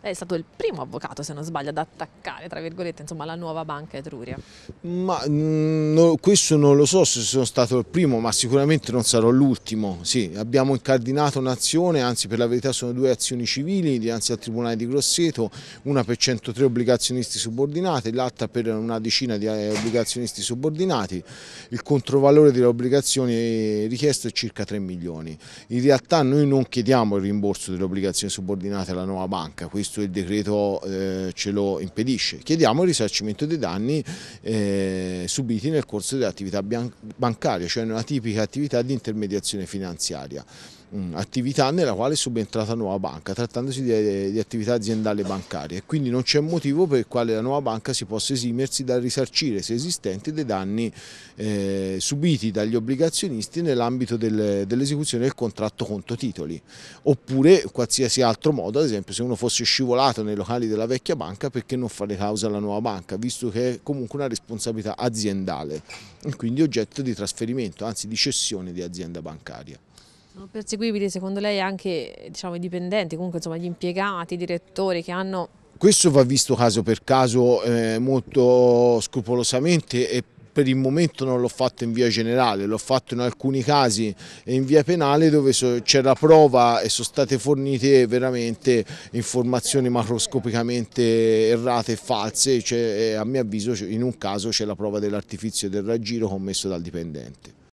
è stato il primo avvocato, se non sbaglio, ad attaccare, tra virgolette, insomma, la nuova banca Etruria. Ma mm, no, questo non lo so se sono stato il primo, ma sicuramente non sarò l'ultimo. Sì, abbiamo incardinato un'azione, anzi per la verità sono due azioni civili dinanzi al Tribunale di Grosseto, una per 103 obbligazionisti subordinati, l'altra per una decina di eh, obbligazionisti subordinati. Il controvalore delle obbligazioni richieste è circa 3 milioni. In realtà noi non chiediamo il rimborso delle obbligazioni subordinate alla nuova banca, questo il decreto eh, ce lo impedisce. Chiediamo il risarcimento dei danni eh, subiti nel corso dell'attività bancaria, cioè una tipica attività di intermediazione finanziaria mm, attività nella quale è subentrata nuova banca, trattandosi di, di attività aziendale bancaria e quindi non c'è motivo per il quale la nuova banca si possa esimersi dal risarcire, se esistente dei danni eh, subiti dagli obbligazionisti nell'ambito del, dell'esecuzione del contratto conto titoli, oppure qualsiasi altro modo, ad esempio se uno fosse scelto scivolato nei locali della vecchia banca perché non fare causa alla nuova banca, visto che è comunque una responsabilità aziendale e quindi oggetto di trasferimento, anzi di cessione di azienda bancaria. Sono perseguibili secondo lei anche diciamo, i dipendenti, comunque insomma, gli impiegati, i direttori che hanno questo va visto caso per caso eh, molto scrupolosamente e per il momento non l'ho fatto in via generale, l'ho fatto in alcuni casi in via penale dove c'era prova e sono state fornite veramente informazioni macroscopicamente errate e false, cioè, a mio avviso cioè, in un caso c'è la prova dell'artifizio del raggiro commesso dal dipendente.